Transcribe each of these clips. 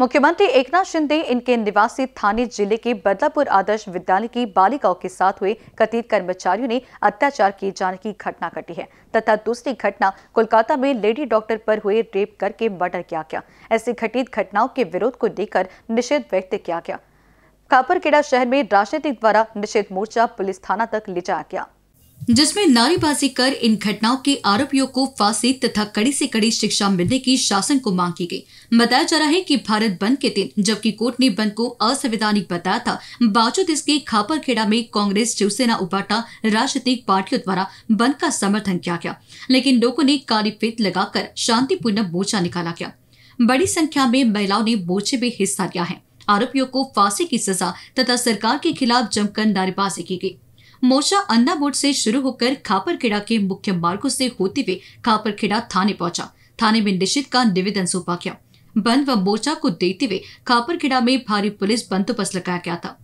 मुख्यमंत्री एकनाथ शिंदे इनके निवासी थाने जिले के बदलापुर आदर्श विद्यालय की बालिकाओं के साथ हुए कथित कर्मचारियों ने अत्याचार किए जाने की घटना घटी है तथा दूसरी घटना कोलकाता में लेडी डॉक्टर पर हुए रेप करके मर्डर किया गया ऐसी घटित घटनाओं के विरोध को लेकर निषेध व्यक्त किया गया कापरकेड़ा शहर में राजनीतिक द्वारा निषेध मोर्चा पुलिस थाना तक ले जाया गया जिसमें नारेबाजी कर इन घटनाओं के आरोपियों को फांसी तथा कड़ी से कड़ी शिक्षा मिलने की शासन को मांग की गई बताया जा रहा है कि भारत बंद के दिन जबकि कोर्ट ने बंद को असंवैधानिक बताया था बावजूद इसके खापरखेड़ा में कांग्रेस शिवसेना उपाटा राजनीतिक पार्टियों द्वारा बंद का समर्थन किया गया लेकिन लोगों ने काली फेत लगाकर शांतिपूर्ण मोर्चा निकाला गया बड़ी संख्या में महिलाओं ने मोर्चे में हिस्सा लिया है आरोपियों को फांसी की सजा तथा सरकार के खिलाफ जमकर नारेबाजी की गयी मोर्चा अन्ना मोड़ से शुरू होकर खापरखेड़ा के मुख्य मार्गो से होते हुए खापरखेड़ा थाने पहुंचा थाने में निश्चित का निवेदन सौंपा गया बंद व मोर्चा को देखते हुए खापरखेड़ा में भारी पुलिस बंदोबस्त लगाया गया था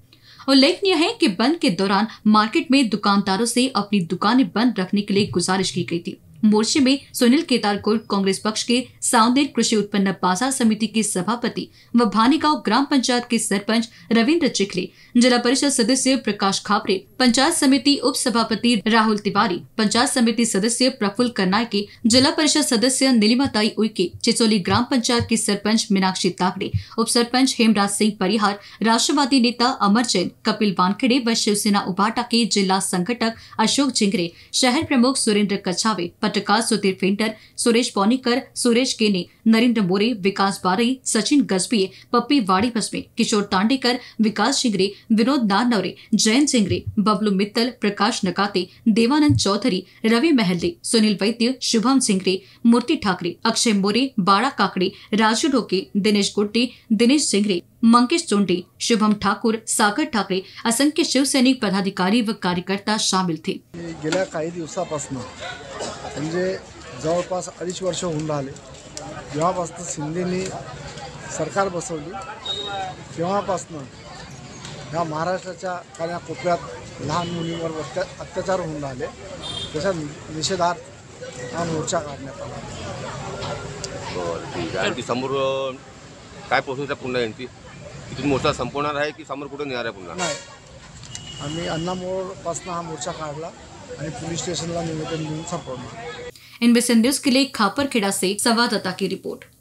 उल्लेखनीय है कि बंद के दौरान मार्केट में दुकानदारों से अपनी दुकानें बंद रखने के लिए गुजारिश की गई थी मोर्चे में सुनील केतारकुल कांग्रेस पक्ष के साउंदेर कृषि उत्पन्न बाजार समिति के सभापति व भानीगांव ग्राम पंचायत के सरपंच रविंद्र चिखले जिला परिषद सदस्य प्रकाश खापरे पंचायत समिति उप सभापति राहुल तिवारी पंचायत समिति सदस्य प्रफुल्ल करनायके जिला परिषद सदस्य नीलिमा ताई उइके चिचोली ग्राम पंचायत के सरपंच मीनाक्षी ताकड़े उप सरपंच हेमराज सिंह परिहार राष्ट्रवादी नेता अमर जैन कपिल वानखेड़े व शिवसेना उबाटा के जिला संगठक अशोक झिंगरे शहर प्रमुख सुरेंद्र कछावे पत्रकार सुधीर फेंटर सुरेश पौनीकर सुरेश केने नरेंद्र मोरे विकास बारी सचिन गजबीय पप्पी वाड़ी भस्मे किशोर तांडेकर विकास झिंगरे विनोद नारनौरे जयंत झिंगरे बबलू मित्तल प्रकाश नकाते देवानंद चौधरी रवि महल्ले सुनील वैद्य शुभम सिंगरे मूर्ति ठाकरे अक्षय मोरे बाड़ा काकड़े राजू ढोके दिनेश गुड्डे दिनेश सिंगरे मंकेश चोंडे शुभम ठाकुर सागर ठाकरे असंख्य शिव सैनिक पदाधिकारी व कार्यकर्ता शामिल थे जवरपास अच्छ वर्ष होऊन राहिले सरकार बसवली ह्या महाराष्ट्राच्या कानाकोपऱ्यात लहान मुलींवर अत्याचार होऊन राहिले त्याचा निषेधार्थ हा मोर्चा काढण्यात आला बरं ठीक आहे समोर काय पोहोचवता पुन्हा यांची तिथून मोर्चा संपवणार आहे की समोर कुठे नेणार आहे पुन्हा नाही आम्ही अण्णा पासून हा मोर्चा काढला आणि पोलीस स्टेशनला निवेदन देऊन संपवलं एनबीसी न्यूज के लिए खापरखेड़ा से संवाददाता की रिपोर्ट